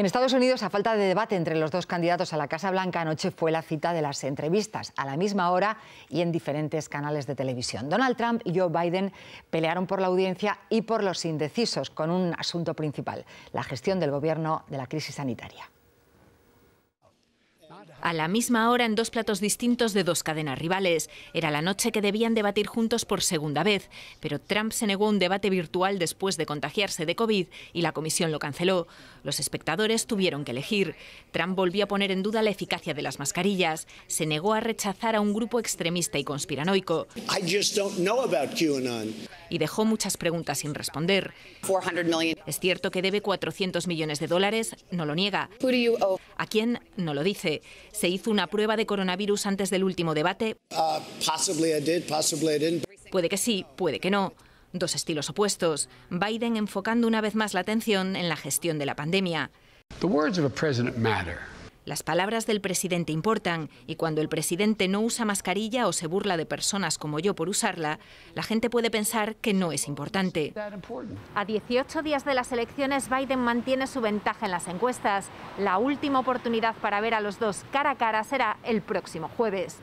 en Estados Unidos, a falta de debate entre los dos candidatos a la Casa Blanca, anoche fue la cita de las entrevistas, a la misma hora y en diferentes canales de televisión. Donald Trump y Joe Biden pelearon por la audiencia y por los indecisos, con un asunto principal, la gestión del gobierno de la crisis sanitaria. A la misma hora, en dos platos distintos de dos cadenas rivales. Era la noche que debían debatir juntos por segunda vez, pero Trump se negó a un debate virtual después de contagiarse de COVID y la comisión lo canceló. Los espectadores tuvieron que elegir. Trump volvió a poner en duda la eficacia de las mascarillas. Se negó a rechazar a un grupo extremista y conspiranoico y dejó muchas preguntas sin responder. Es cierto que debe 400 millones de dólares, no lo niega. ¿A quién? No lo dice. Se hizo una prueba de coronavirus antes del último debate. Uh, puede que sí, puede que no. Dos estilos opuestos. Biden enfocando una vez más la atención en la gestión de la pandemia. Las palabras del presidente importan y cuando el presidente no usa mascarilla o se burla de personas como yo por usarla, la gente puede pensar que no es importante. A 18 días de las elecciones, Biden mantiene su ventaja en las encuestas. La última oportunidad para ver a los dos cara a cara será el próximo jueves.